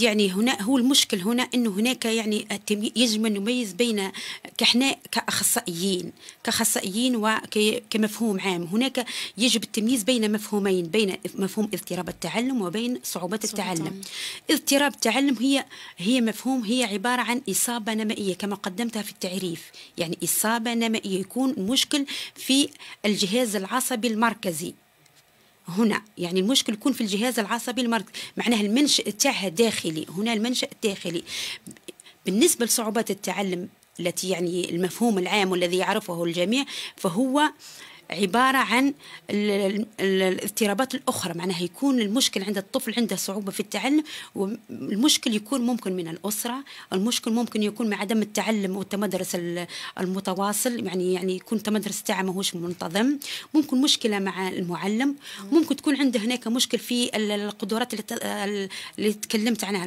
يعني هنا هو المشكل هنا انه هناك يعني يجب ان نميز بين كحنا كاخصائيين كاخصائيين وكمفهوم عام هناك يجب التمييز بين مفهومين بين مفهوم اضطراب التعلم وبين صعوبات التعلم اضطراب التعلم هي هي مفهوم هي عباره عن اصابه نمائيه كما قدمتها في التعريف يعني اصابه نمائيه يكون مشكل في الجهاز العصبي المركزي هنا يعني المشكل يكون في الجهاز العصبي المركزي معناه المنشأ تاعها داخلي هنا المنشأ الداخلي بالنسبة لصعوبات التعلم التي يعني المفهوم العام والذي يعرفه الجميع فهو عبارة عن الاضطرابات الأخرى معناها يكون المشكل عند الطفل عنده صعوبة في التعلم والمشكل يكون ممكن من الأسرة المشكل ممكن يكون مع عدم التعلم والتمدرس المتواصل يعني يعني يكون تمدرس تاعه ماهوش منتظم ممكن مشكلة مع المعلم ممكن تكون عنده هناك مشكل في القدرات اللي تكلمت عنها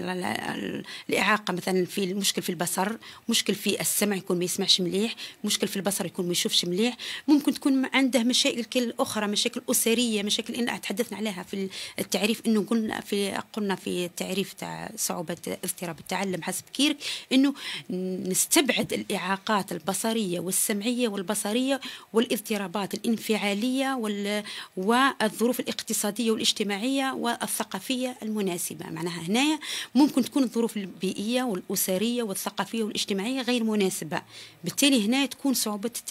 الإعاقة مثلا في المشكل في البصر مشكل في السمع يكون ما يسمعش مليح مشكل في البصر يكون ما يشوفش مليح ممكن تكون عنده عنده مشاكل أخرى مشاكل أسرية مشاكل إن تحدثنا عليها في التعريف إنه قلنا في قلنا في التعريف تاع صعوبة اضطراب التعلم حسب كيرك إنه نستبعد الإعاقات البصرية والسمعية والبصرية والاضطرابات الانفعالية وال والظروف الاقتصادية والاجتماعية والثقافية المناسبة معناها هنايا ممكن تكون الظروف البيئية والأسرية والثقافية والاجتماعية غير مناسبة بالتالي هنا تكون صعوبة التعلم